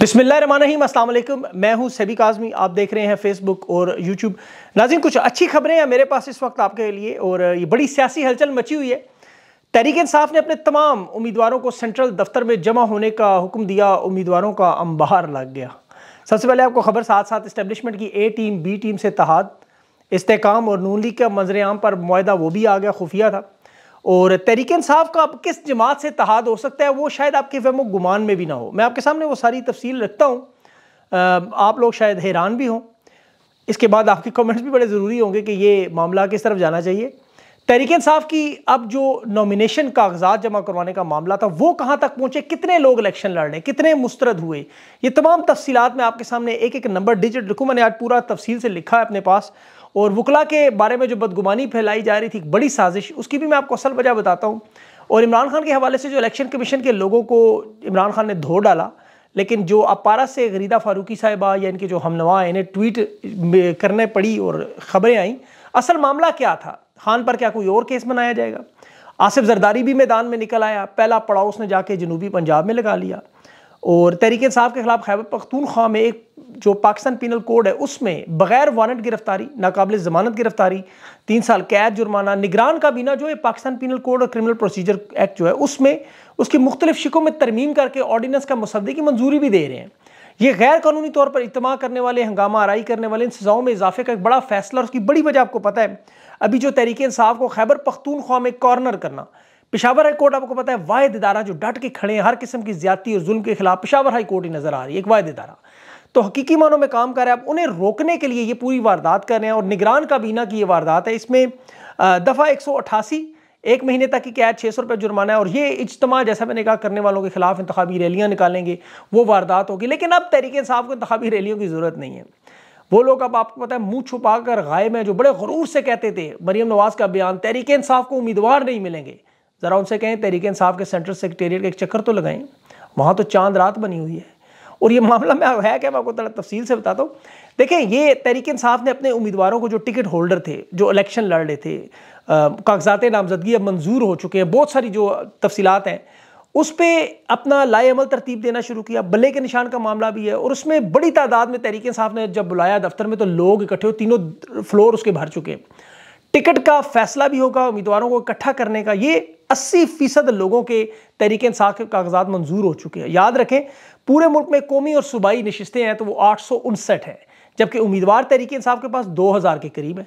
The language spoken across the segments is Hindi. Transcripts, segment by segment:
बिस्मिल्लाम असल मैं हूं सभी काजमी आप देख रहे हैं फेसबुक और यूट्यूब नाजिन कुछ अच्छी खबरें हैं मेरे पास इस वक्त आपके लिए और ये बड़ी सियासी हलचल मची हुई है तहरीक इंसाफ ने अपने तमाम उम्मीदवारों को सेंट्रल दफ्तर में जमा होने का हुक्म दिया उम्मीदवारों का अंबार लग गया सबसे पहले आपको खबर साथ साथ इस्टेबलिशमेंट की ए टीम बी टीम से तहद इसकाम और नून लीग का मंजर आम पर माहा वो भी आ गया खुफिया था और तहरीक इंसाफ का अब किस जमात से तहाद हो सकता है वो शायद आपके वहम गुमान में भी ना हो मैं आपके सामने वो सारी तफसील रखता हूँ आप लोग शायद हैरान भी हों इसके बाद आपके कमेंट्स भी बड़े ज़रूरी होंगे कि ये मामला किस तरफ जाना चाहिए तहरीक इंसाफ की अब जो नॉमिनेशन कागजात जमा करवाने का मामला था वो कहाँ तक पहुँचे कितने लोग इलेक्शन लड़ रहे कितने मुस्तरद हुए ये तमाम तफसीत मैं आपके सामने एक एक नंबर डिजिट रखूँ मैंने आज पूरा तफसील से लिखा है अपने पास और वकला के बारे में जो बदगुमानी फैलाई जा रही थी बड़ी साजिश उसकी भी मैं आपको असल वजह बताता हूँ और इमरान खान के हवाले से जो इलेक्शन कमीशन के लोगों को इमरान खान ने धो डाला लेकिन जो अपारा से गरीदा फारूकी साहिबा या इनके जो हमनवा इन्हें ट्वीट करने पड़ी और ख़बरें आईं असल मामला क्या था खान पर क्या कोई और केस बनाया जाएगा आसिफ जरदारी भी मैदान में निकल आया पहला पड़ाव उसने जाके जनूबी पंजाब में लगा लिया और तहरीक साहब के खिलाफ खैबर पख्तूनख्वा में एक जो पाकिस्तान पिनल कोड है उसमें बगैर वारंट गिरफ्तारी नाकबिल जमानत गिरफ्तारी तीन साल कैद जुर्माना निगरान का बिना जो है पाकिस्तान पिनल कोड और क्रिमिनल प्रोसीजर एक्ट जो है उसमें उसकी मुख्तलिफ शिकों में तरमीम करके ऑर्डीनेंस का मसदे की मंजूरी भी दे रहे हैं ये गैर कानूनी तौर पर इतमा करने वाले हंगामा आरई करने वाले इन सजाओं में इजाफे का एक बड़ा फैसला और उसकी बड़ी वजह आपको पता है अभी जो तहरीक इंसाफ को खैबर पख्तूनख्वा में कॉर्नर करना पिशावर हाई कोर्ट आपको पता है वायद इदारा जो डट के खड़े हैं हर किस्म की ज्यादा और जुल्म के खिलाफ पिशावर हाई कोर्ट ही नजर आ रही है एक वायद इदारा तो हकीकी मानों में काम कर रहे हैं अब उन्हें रोकने के लिए ये पूरी वारदात कर रहे हैं और निगरान काबीना की ये वारदात है इसमें दफ़ा एक सौ अट्ठासी एक महीने तक की कैद छः सौ रुपये जुर्माना है और ये इज्तम जैसा मैंने कहा करने वालों के खिलाफ इंतबी रैलियाँ निकालेंगे वो वारदात होगी लेकिन अब तरीके साहब को इंतबी रैलियों की ज़रूरत नहीं है वो लोग अब आपको पता है मुंह छुपा कर गायब हैं जो बड़े गरूर से कहते थे मरीम नवाज़ का बयान तहरीक इंसाफ को उम्मीदवार नहीं मिलेंगे ज़रा उनसे कहें तहरीक इंसाफ के सेंट्रल सेक्रटेरियट का एक चक्कर तो लगाएं वहाँ तो चांद रात बनी हुई है और ये मामला मैं है क्या मैं आपको थोड़ा तफसील से बताता हूँ देखें ये तहरीक इंसाफ ने अपने उम्मीदवारों को जो टिकट होल्डर थे जो इलेक्शन लड़ रहे थे कागजात नामजदगी अब मंजूर हो चुके हैं बहुत सारी जो तफसीत हैं उस पर अपना लाएमल तरतीब देना शुरू किया बल्ले के निशान का मामला भी है और उसमें बड़ी तादाद में तहरीक साहब ने जब बुलाया दफ्तर में तो लोग इकट्ठे हो तीनों फ्लोर उसके भर चुके हैं टिकट का फैसला भी होगा उम्मीदवारों को इकट्ठा करने का ये 80 फीसद लोगों के तहरीक इंसाफ के कागजात मंजूर हो चुके हैं याद रखें पूरे मुल्क में कौमी और सूबाई नशस्तें हैं तो वो आठ सौ उनसठ हैं जबकि उम्मीदवार तरीके इंसाफ के पास दो हज़ार के करीब है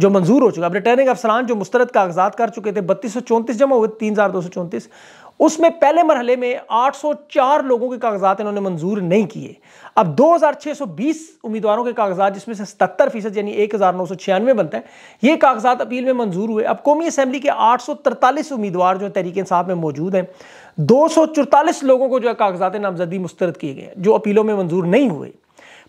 जो मंजूर हो चुका अब रिटर्निंग अफसरान जो मुस्तरद कागजात कर चुके थे बत्तीस सौ चौंतीस जमा हुए तीन हज़ार दो सौ चौंतीस उसमें पहले मरहले में 804 लोगों के कागजात इन्होंने मंजूर नहीं किए अब 2620 उम्मीदवारों के कागजात जिसमें से सतर फीसद यानी एक हज़ार बनता है ये कागजात अपील में मंजूर हुए अब कौमी असम्बली के 843 उम्मीदवार जो तहरीक इंसाफ में मौजूद हैं दो लोगों को जो है कागजात नामजदी मुस्तरद किए गए जो अपीलों में मंजूर नहीं हुए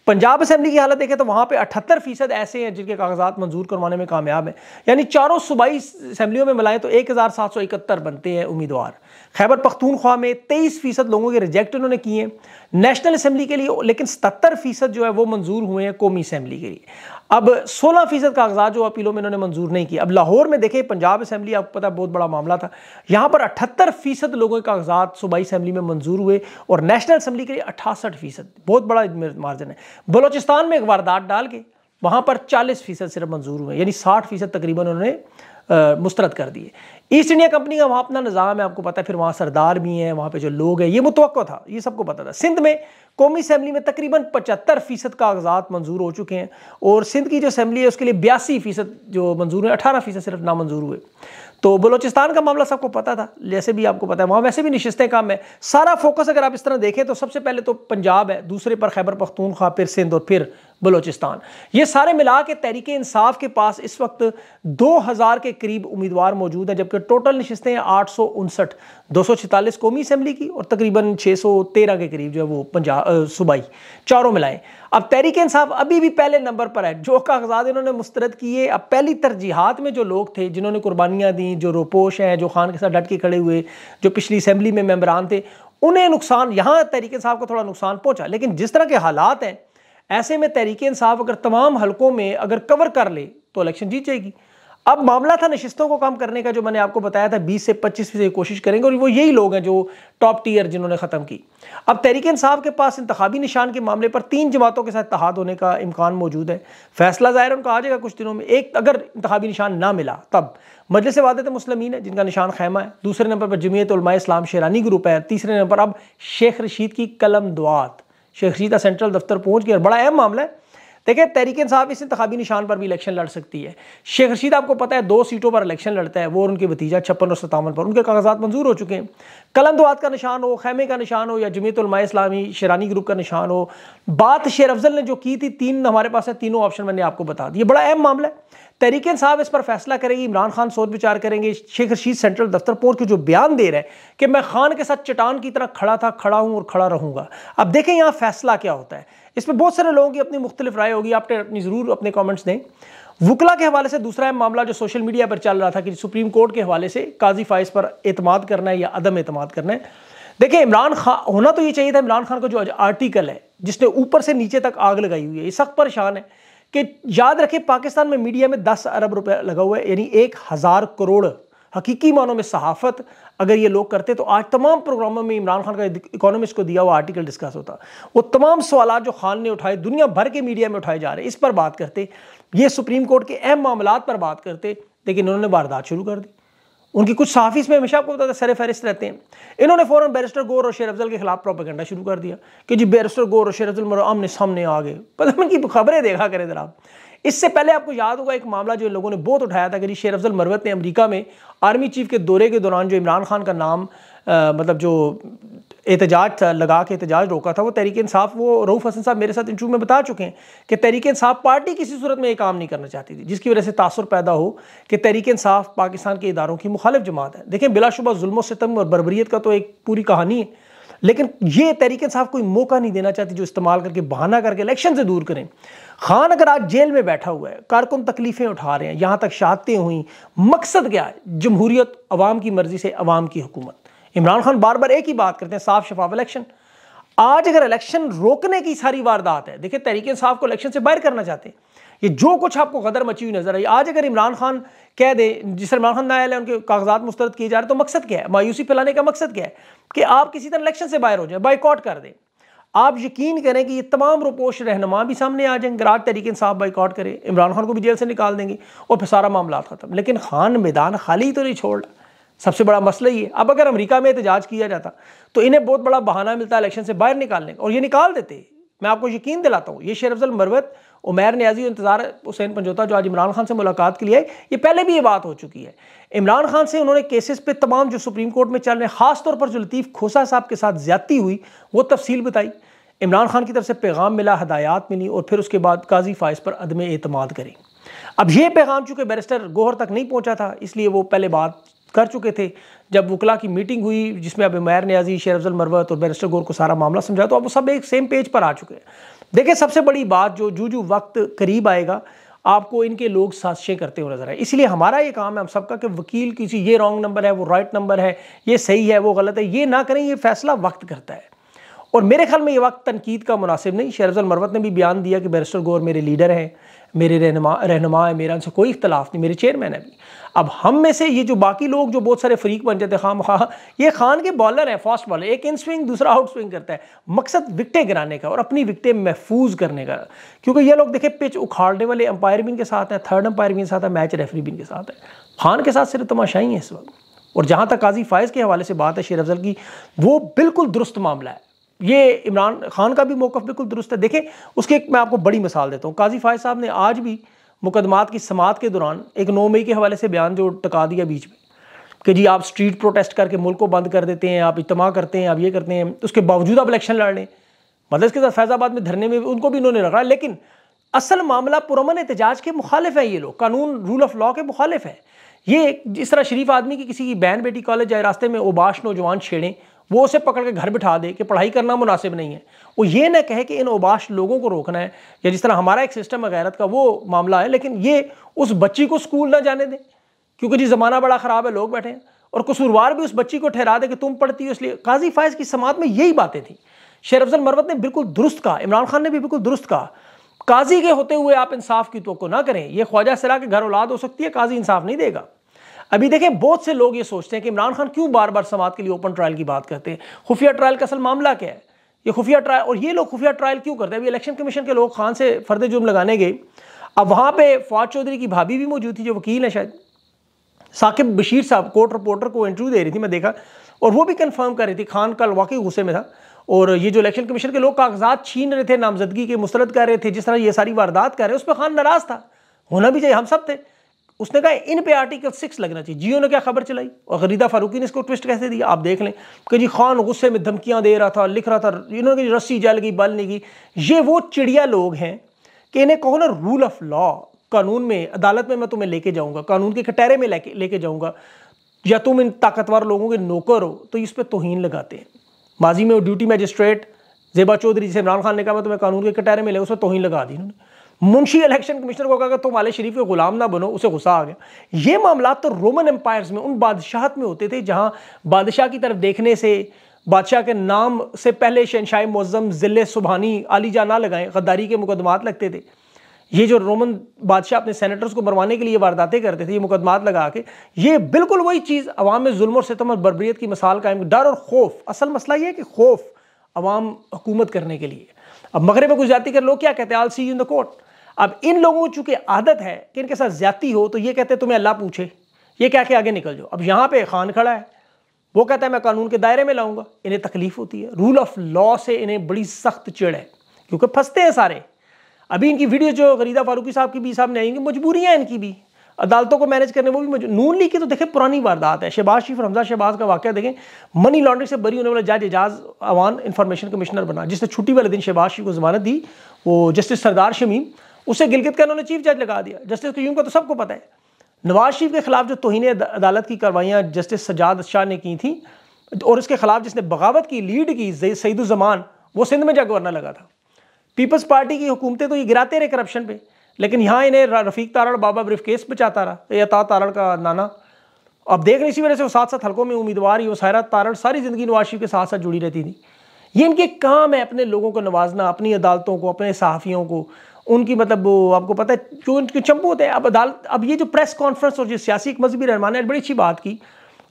पंजाब असेंबली की हालत देखें तो वहाँ पे अठहत्तर फीसद ऐसे हैं जिनके कागजात मंजूर करवाने में कामयाब हैं यानी चारों सूबाई असम्बलियों में मिलाएं तो एक हज़ार सात सौ इकहत्तर बनते हैं उम्मीदवार खैबर पख्तूनख्वा में तेईस फीसद लोगों के रिजेक्ट उन्होंने किए नेशनल असम्बली के लिए लेकिन सतर फीसद जो है वो मंजूर हुए हैं कौमी असम्बली के लिए अब सोलह फीसद कागजात जो अपीलों में इन्होंने मंजूर नहीं किया अब लाहौर में देखें पंजाब असम्बली आपको पता है बहुत बड़ा मामला था यहाँ पर अठहत्तर फीसद लोगों के कागजात सूबाई असम्बली में मंजूर हुए और नेशनल असम्बली के लिए अठासठ फीसद बहुत बड़ा मार्जिन है बलोचिस्तान में एक वारदात डाल के वहाँ पर चालीस फ़ीसद सिर्फ मंजूर हुए यानी साठ फ़ीसद तकरीबन उन्होंने मुस्तरद कर दिए ईस्ट इंडिया कंपनी का वहाँ अपना निज़ाम है आपको पता है फिर वहाँ सरदार भी हैं वहाँ पे जो लोग हैं ये मुतव था ये सबको पता था सिंध में कौमी असम्बली में तकरीबन पचहत्तर फ़ीसद कागजात मंजूर हो चुके हैं और सिंध की जो असम्बली है उसके लिए बयासी फ़ीसद जो मंजूर हुए अठारह फ़ीसद सिर्फ नामंजूर हुए तो बलोचिस्तान का मामला सबको पता था जैसे भी आपको पता है वहाँ वैसे भी नशस्तें कम है सारा फोकस अगर आप इस तरह देखें तो सबसे पहले तो पंजाब है दूसरे पर खैबर पख्तूनख्वा फिर सिंध और फिर बलोचिस्तान ये सारे मिला के तहरीक इंसाफ के पास इस वक्त 2000 के करीब उम्मीदवार मौजूद हैं जबकि जबकि टोटल नशस्तें आठ सौ उनसठ दो सौ छतालीस कौमी असम्बली की और तकरीबन छः सौ तेरह के करीब जो है वो पंजाब सूबाई चारों मिलाएं अब तहरीक इंसाफ अभी भी पहले नंबर पर है जो कागजात इन्होंने मुस्तरद किए अब पहली तरजीहत में जो लोग थे जिन्होंने कुर्बानियाँ दी जो रोपोश हैं जो खान के साथ डट के खड़े हुए जो पिछली असम्बली में मेम्बरान थे उन्हें नुकसान यहाँ तहरीक इंसाफ को थोड़ा नुकसान पहुँचा लेकिन जिस तरह के हालात हैं ऐसे में तहरीक इंसाफ अगर तमाम हलकों में अगर कवर कर ले तो इलेक्शन जीत जाएगी अब मामला था नशिस्तों को कम करने का जो मैंने आपको बताया था 20 से 25 फीसद कोशिश करेंगे और वो यही लोग हैं जो टॉप टीयर जिन्होंने ख़त्म की अब तहरीक साहब के पास इंतबी निशान के मामले पर तीन जमातों के साथ तहाद होने का इम्कान मौजूद है फैसला ज़ाहिर उनका आ जाएगा कुछ दिनों में एक अगर इंतबी निशान ना मिला तब मजलिस वादत मुसलमिन है जिनका निशान खैमा है दूसरे नंबर पर जमीयत इस्लाम शेरानी ग्रुप है तीसरे नंबर अब शेख रशीद की कलम दुआत शेख रशीद सेंट्रल दफ्तर पहुँच गया और बड़ा अहम मामला है देखिए तहरीक साहब इस इंतबी निशान पर भी इलेक्शन लड़ सकती है शेख रशीद आपको पता है दो सीटों पर इलेक्शन लड़ता है वो और उनके भतीजा छप्पन और सतावन पर उनके कागजात मंजूर हो चुके हैं कलम दुआत का निशान हो खैमे का निशान हो या जमीतलमा इस्लामी शरानी ग्रुप का निशान हो बात शेर अफजल ने जो की थी तीन हमारे पास है तीनों ऑप्शन मैंने आपको बता दिए बड़ा अहम मामला है तहरीक साहब इस पर फैसला करेगी इमरान खान सोच विचार करेंगे शेख रशीद सेंट्रल दफ्तर पहुंच के जो बयान दे रहे हैं कि मैं खान के साथ चटान की तरह खड़ा था खड़ा हूं और खड़ा रहूंगा अब देखें यहां फैसला क्या होता है इस पर बहुत सारे लोगों की अपनी मुख्तलिफ राय होगी आप अपनी ज़रूर अपने कॉमेंट्स दें वकला के हवाले से दूसरा है मामला जो सोशल मीडिया पर चल रहा था कि सुप्रीम कोर्ट के हवाले से काजी फाइज पर एतमाद करना है या अदम एतमाद करना है देखिए इमरान खान होना तो ये चाहिए था इमरान खान का जो आर्टिकल है जिसने ऊपर से नीचे तक आग लगाई हुई है ये सख्त परेशान है कि याद रखें पाकिस्तान में मीडिया में दस अरब रुपया लगा हुआ है यानी एक हज़ार करोड़ हकीकी मानों में सहाफत अगर ये लोग करते तो आज तमाम प्रोग्रामों में इमरान खान का इकोनॉमिस्ट को दिया हुआ आर्टिकल डिस्कस होता वो तमाम सवाल जो खान ने उठाए दुनिया भर के मीडिया में उठाए जा रहे इस पर बात करते ये सुप्रीम कोर्ट के अहम मामला पर बात करते लेकिन उन्होंने वारदात शुरू कर दी उनकी कुछ साफ़िस में हमेशा आपको बताते सर फहरिस्त रहते हैं इन्होंने फ़ौरन बैरिस्टर गोर और शेर अफजल के खिलाफ प्रोपेगेंडा शुरू कर दिया कि जी बैरिस्टर गोर और शेर अफजल आमने सामने आ गए पता मैं खबरें देखा करें जरा इससे पहले आपको याद होगा एक मामला जो लोगों ने बहुत उठाया था कि शेर अफजल मरवत ने अमरीका में आर्मी चीफ के दौरे के दौरान जो इमरान खान का नाम आ, मतलब जो एहतजाज था लगा के एहतजाज रोका था वो तहरीक इंसाफ वो रऊफ़ हसन साहब मेरे साथ इंटरव्यू में बता चुके हैं कि तहरीक इंसाफ पार्टी किसी सूरत में ये काम नहीं करना चाहती थी जिसकी वजह से तासर पैदा हो कि तहरीक इंसाफ पाकिस्तान के इदारों की मुखालिफ जमात है देखें बिलाशुबा जुल्म सितम और बरबरीत का तो एक पूरी कहानी है लेकिन ये तहरीक साहब कोई मौका नहीं देना चाहती जो इस्तेमाल करके बहाना करके इलेक्शन से दूर करें खान अगर आज जेल में बैठा हुआ है कारकुन तकलीफ़ें उठा रहे हैं यहाँ तक शहादतें हुई मकसद क्या है जमहूरीत अवाम की मर्ज़ी से अवाम की हुकूमत इमरान खान बार बार एक ही बात करते हैं साफ शफाफ इलेक्शन आज अगर इलेक्शन रोकने की सारी वारदात है देखिए तहरीक साफ को इलेक्शन से बाहर करना चाहते हैं ये जो कुछ आपको गदर मची हुई नजर आई आज अगर इमरान खान कह दे जिस इमरान खान नायल है उनके कागजात मुस्तरद किए जा रहे हैं तो मकसद क्या है मायूसी फैलाने का मकसद क्या है कि आप किसी तरह इलेक्शन से बाहर हो जाए बाइकआउट कर दें आप यकीन करें कि ये तमाम रुपोश रहनमा भी सामने आ जाएंगे राज तरीके साहब बाइकआउट करें इमरान खान को भी जेल से निकाल देंगे और फिर सारा मामला ख़त्म लेकिन खान मैदान खाली तो नहीं छोड़ रहा सबसे बड़ा मसला ये अब अगर अमेरिका में एहतजाज किया जाता तो इन्हें बहुत बड़ा बहाना मिलता इलेक्शन से बाहर निकालने का और ये निकाल देते मैं आपको यकीन दिलाता हूँ ये शेर अफजल मरवत उमैर न्याजी इंतज़ार हुसैन पंजोता जो आज इमरान खान से मुलाकात के लिए आई ये पहले भी ये बात हो चुकी है इमरान खान से उन्होंने केसेस पे तमाम जो सुप्रीम कोर्ट में चल रहे हैं खासतौर पर जो लतीफ़ खोसा साहब के साथ ज्यादती हुई वो तफसील बताई इमरान खान की तरफ से पैगाम मिला हदायत मिली और फिर उसके बाद काजी फाइज पर अदम अतमाद करें अब यह पैगाम चूँकि बैरिस्टर गोहर तक नहीं पहुँचा था इसलिए वो पहले बात कर चुके थे जब वकला की मीटिंग हुई जिसमें अब मैर न्याजी शेर अफजल मरवत और बैरिस्टर गोर को सारा मामला समझा तो अब वो सब एक सेम पेज पर आ चुके हैं देखिए सबसे बड़ी बात जो जू जू वक्त करीब आएगा आपको इनके लोग साजिशें करते हुए नजर आए इसलिए हमारा ये काम है हम सबका कि वकील किसी ये रॉन्ग नंबर है वो राइट नंबर है ये सही है वो गलत है ये ना करें ये फैसला वक्त करता है और मेरे ख्याल में ये वक्त तनकीद का मुनासिब नहीं शेरजल मरवत ने भी बयान दिया कि बैरिस्टर गोर मेरे लीडर हैं मेरे रहनमा रहनमा है मेरा उनसे कोई इख्तलाफ नहीं मेरे चेयरमैन है भी अब हम में से ये जो बाकी लोग जो बहुत सारे फरीक बन जाते हैं खाम खा ये खान के बॉलर हैं फास्ट बॉलर एक इन स्विंग दूसरा आउट स्विंग करता है मकसद विकटें गिराने का और अपनी विकटें महफूज करने का क्योंकि ये लोग देखे पिच उखाड़ने वाले अंपायर भी इनके साथ हैं थर्ड अंपायर भी इनके साथ है मैच रेफरी भी इनके साथ है खान के साथ सिर्फ तमाशाई हैं इस वक्त और जहाँ तक काजी फायज़ के हवाले से बात है शेर अफजल की वो बिल्कुल दुरुस्त मामला है ये इमरान खान का भी मौक़ बिल्कुल दुरुस्त है देखें उसकी एक मैं आपको बड़ी मिसाल देता हूँ काजी फायद साहब ने आज भी मुकदमात की समात के दौरान एक नौ मई के हवाले से बयान जो टका दिया बीच में कि जी आप स्ट्रीट प्रोटेस्ट करके मुल्क को बंद कर देते हैं आप इजमा करते हैं आप ये करते हैं उसके बावजूद आप इलेक्शन लड़ लें मतलब इसके साथ फैज़ाबाद में धरने में उनको भी इन्होंने रखा लेकिन असल मामला पुरमन एहतजाज के मुखालिफ है ये लोग कानून रूल ऑफ लॉ के मुखालिफ है ये जिस तरह शरीफ आदमी की किसी की बहन बेटी कॉलेज जाए रास्ते में उबाश नौजवान छेड़ें वो उसे पकड़ के घर बिठा दे कि पढ़ाई करना मुनासिब नहीं है वो ये ना कहे कि इन उबाश लोगों को रोकना है या जिस तरह हमारा एक सिस्टम है गैरत का वो मामला है लेकिन ये उस बच्ची को स्कूल ना जाने दें क्योंकि जी ज़माना बड़ा ख़राब है लोग बैठे हैं और कसूरवार भी उस बच्ची को ठहरा दे कि तुम पढ़ती हो इसलिए काजी फायज़ की समात में यही बातें थी शेर अफजल मरवत ने बिल्कुल दुरुस्त कहा इमरान खान ने भी बिल्कुल दुरुस्त कहा काजी के होते हुए आप इंसाफ की तो ना करें यह ख्वाजा सरा के घर औलाद हो सकती है काजी इंसाफ नहीं देगा अभी देखें बहुत से लोग ये सोचते हैं कि इमरान खान क्यों बार बार समात के लिए ओपन ट्रायल की बात करते हैं खुफिया ट्रायल का असल मामला क्या है ये खुफिया ट्रायल और ये लोग खुफिया ट्रायल क्यों करते हैं अभी इलेक्शन कमीशन के लोग खान से फर्द जुर्म लगाने गए अब वहाँ पर फवाद चौधरी की भाभी भी मौजूद थी जो वकील है शायद साकिब बशीर साहब कोर्ट रिपोर्टर को इंटरव्यू दे रही थी मैं देखा और वो भी कन्फर्म कर रही थी खान कल वाकई गुस्से में था और ये जो इलेक्शन कमीशन के लोग कागजात छीन रहे थे नामजदगी के मुस्रद कर रहे थे जिस तरह ये सारी वारदात कर रहे हैं उस पर खान नाराज़ था होना भी चाहिए हम सब थे उसने कहा इन पे आर्टिकल सिक्स लगना चाहिए जियो ने क्या खबर चलाई और गरीदा फारूकी ने इसको ट्विस्ट कैसे दिया आप देख लें कि जी खान गुस्से में धमकियां दे रहा था लिख रहा था इन्होंने रस्सी जल गई बल नहीं गई ये वो चिड़िया लोग हैं कि इन्हें कहो ना रूल ऑफ लॉ कानून में अदालत में मैं तुम्हें लेके जाऊंगा कानून के कटहरे में लेके लेके जाऊंगा या तुम इन ताकतवर लोगों के नौकर हो तो इस पर तोहन लगाते हैं माजी में वो ड्यूटी मजिस्ट्रेट जेबा चौधरी जिसे इमरान खान ने कहा मैं तुम्हें कानून के कटहरे में ले उस पर तोहन लगा दी उन्होंने मुंशी इलेक्शन कमिश्नर को कहा कि तुम आले शरीफ के गुलाम ना बनो उसे गुस्सा आ गया ये मामला तो रोमन एम्पायर्स में उन बादशाहत में होते थे जहाँ बादशाह की तरफ देखने से बादशाह के नाम से पहले शनशाह मुज़म ज़िले सुबहानी आलीजा ना लगाएं गद्दारी के मुकदमात लगते थे ये जो रोमन बादशाह अपने सेनेटर्स को मरवाने के लिए वारदातें करते थे ये मुकदमात लगा के ये बिल्कुल वही चीज़ अवाम में जुल्म और सितम और बरबरीत की मिसाल कायम डर और खौफ असल मसला ये है कि खौफ अवाम हुकूमत करने के लिए अब मगरब में गुजराती कर लोग क्या कहते हैं आल सी इन द कोर्ट अब इन लोगों को चूंकि आदत है कि इनके साथ ज्यादा हो तो ये कहते हैं तुम्हें अल्लाह पूछे ये कह के आगे निकल जाओ अब यहाँ पे खान खड़ा है वो कहता है मैं कानून के दायरे में लाऊंगा इन्हें तकलीफ होती है रूल ऑफ लॉ से इन्हें बड़ी सख्त चिड़ है क्योंकि फंसते हैं सारे अभी इनकी वीडियो जो गरीदा फारूकी साहब की भी सामने आएंगी मजबूरियाँ इनकी भी अदालतों को मैनेज करने वो भी नून ली की तो देखें पुरानी वारदात है शहबाज शरीफ रमजा शहबाज का वाक्य देखें मनी लॉन्ड्रिंग से बरी होने वाला जज एजाज अवान इन्फॉर्मेशन कमिश्नर बना जिसने छुट्टी वाले दिन शहबाज शरीफ को जमानत दी वो जस्टिस सरदार शमीम उसे गिलगित का इन्होंने चीफ जज लगा दिया जस्टिस क्यूम का तो सबको पता है नवाज शरीफ के खिलाफ जो तोहन अदालत की कार्रवाइयाँ जस्टिस सजाद शाह ने की थी और उसके खिलाफ जिसने बगावत की लीड की सईदुजमान वो सिंध में जा गवर्नर लगा था पीपल्स पार्टी की हुकूमतें तो ये गिराते रहे करप्शन पे लेकिन यहाँ इन्हें रफीक तारण बाबा ब्रिफ केस बचाता रहा या ता तारण का नाना अब देख रहे इसी वजह से वो साथ साथ हलकों में उम्मीदवार ही वो सारा तारण सारी ज़िंदगी नवाज शरीफ के साथ साथ जुड़ी रहती थी ये इनके काम है अपने लोगों को नवाजना अपनी अदालतों को अपने सहाफ़ियों को उनकी मतलब वो आपको पता है जो उनके चंपू होते हैं अब अदालत अब ये जो प्रेस कॉन्फ्रेंस और जो सियासी एक मजहबी रहनमान ने बड़ी अच्छी बात की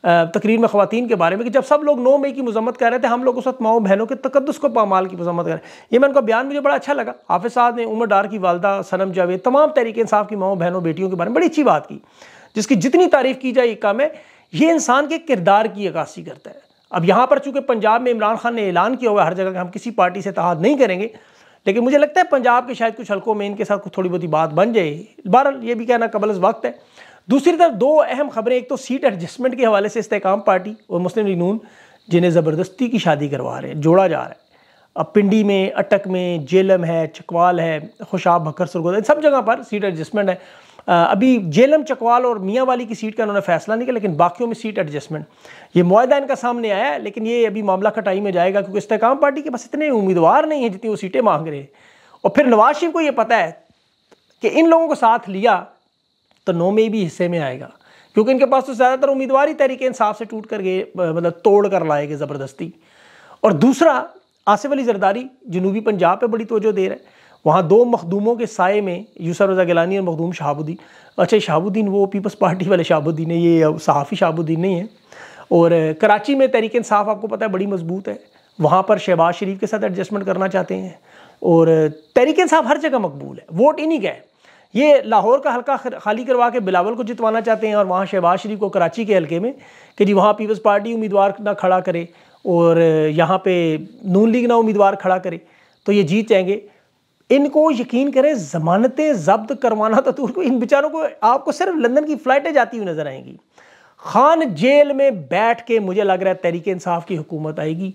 तकरीर में खातन के बारे में कि जब सब लोग नौ मई की मजम्मत कर रहे थे हम लोग उस वक्त माओ बहनों के तकदस को पामाल की मजम्मत कर रहे ये मैं उनका बयान मुझे बड़ा अच्छा लगा हाफिज साहब ने उमर डार की वालदा सनम जावेद तमाम तरीके इंसाफ की माओ बहनों बेटियों के बारे में बड़ी अच्छी बात की जिसकी जितनी तारीफ की जाए काम है ये इंसान के किरदार की अक्सी करता है अब यहाँ पर चूंकि पंजाब में इमरान खान ने ऐलान किया हुआ हर जगह हम किसी पार्टी से तहद नहीं करेंगे लेकिन मुझे लगता है पंजाब के शायद कुछ हल्कों में इनके साथ कुछ थोड़ी बहुत बात बन जाए बहरहाल ये भी कहना कबल वक्त है दूसरी तरफ दो अहम खबरें एक तो सीट एडजस्टमेंट के हवाले से इस्तेकाम पार्टी और मुस्लिम लीग नून जिन्हें ज़बरदस्ती की शादी करवा रहे हैं जोड़ा जा रहा है अब पिंडी में अटक में जेलम है चकवाल है खुशाब भक्कर सरगोदा सब जगह पर सीट एडजस्टमेंट है अभी जेलम चकवाल और मियाँ वाली की सीट का उन्होंने फैसला नहीं किया लेकिन बाकियों में सीट एडजस्टमेंट ये माहा इनका सामने आया लेकिन ये अभी मामला कटाई में जाएगा क्योंकि इस्तेकाम पार्टी के पास इतने उम्मीदवार नहीं हैं जितनी वो सीटें मांग रहे और फिर नवाज शरीफ को ये पता है कि इन लोगों को साथ लिया तो नौ में भी हिस्से में आएगा क्योंकि इनके पास तो ज़्यादातर उम्मीदवार ही तरीके इंसाफ से टूट कर गए मतलब तोड़ कर लाए गए ज़बरदस्ती और दूसरा आसिफ अली जरदारी जनूबी पंजाब पर बड़ी तोजो दे रहे है वहाँ दो मखदूमों के साय में यूसर रजा गिलानी और मखदूम शहाबुद्दीन अच्छा शहाबुद्दीन वो पीपल्स पार्टी वाले शहाबुद्दीन है ये सहाफ़ी शहाबुद्दीन नहीं है और कराची में तहरीक इंसाफ आपको पता है बड़ी मजबूत है वहाँ पर शहबाज शरीफ के साथ एडजस्टमेंट करना चाहते हैं और तहरीक इंसाफ हर जगह मकबूल है वोट इन्हीं का है ये लाहौर का हल्का खाली करवा के बिलावल को जितवाना चाहते हैं और वहाँ शहबाज शरीफ को कराची के हल्के में कि जी वहाँ पीपल्स पार्टी उम्मीदवार ना खड़ा करे और यहाँ पे नून लीग ना उम्मीदवार खड़ा करे तो ये जीत जाएंगे इनको यकीन करें ज़मानतें जब्त करवाना तो दूर को इन बेचारों को आपको सिर्फ लंदन की फ़्लाइटें जाती हुई नज़र आएंगी खान जेल में बैठ के मुझे लग रहा है तहरीक इंसाफ की हुकूमत आएगी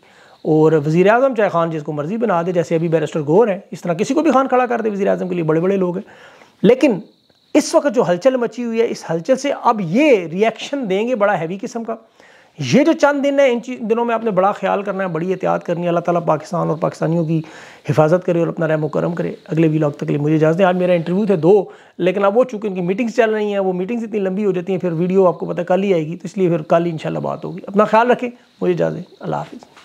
और वज़ी अजम चाहे खान जिसको मर्ज़ी बना दे जैसे अभी बैरिस्टर गौर है इस तरह किसी को भी खान खड़ा कर दे वज़ी अजम के लिए बड़े बड़े लोग हैं लेकिन इस वक्त जो हलचल मची हुई है इस हलचल से अब ये रिएक्शन देंगे बड़ा हैवी किस्म का ये जो चंद दिन है इन दिनों में आपने बड़ा ख्याल करना है बड़ी एहतियात करनी है अल्लाह ताला पाकिस्तान और पाकिस्तानियों की हिफाजत करे और अपना रहम करम करे अगले वीलॉग तक लिए मुझे इजाज़त दें आज मेरा इंटरव्यू थे दो लेकिन अब वो चूंकि उनकी मीटिंग्स चल रही हैं वो मीटिंग्स इतनी लंबी हो जाती हैं फिर वीडियो आपको पता कल ही आएगी तो इसलिए फिर कल ही इंशाल्लाह बात होगी अपना ख्याल रखें मुझे इजाज़त अल्लाह हाफिज़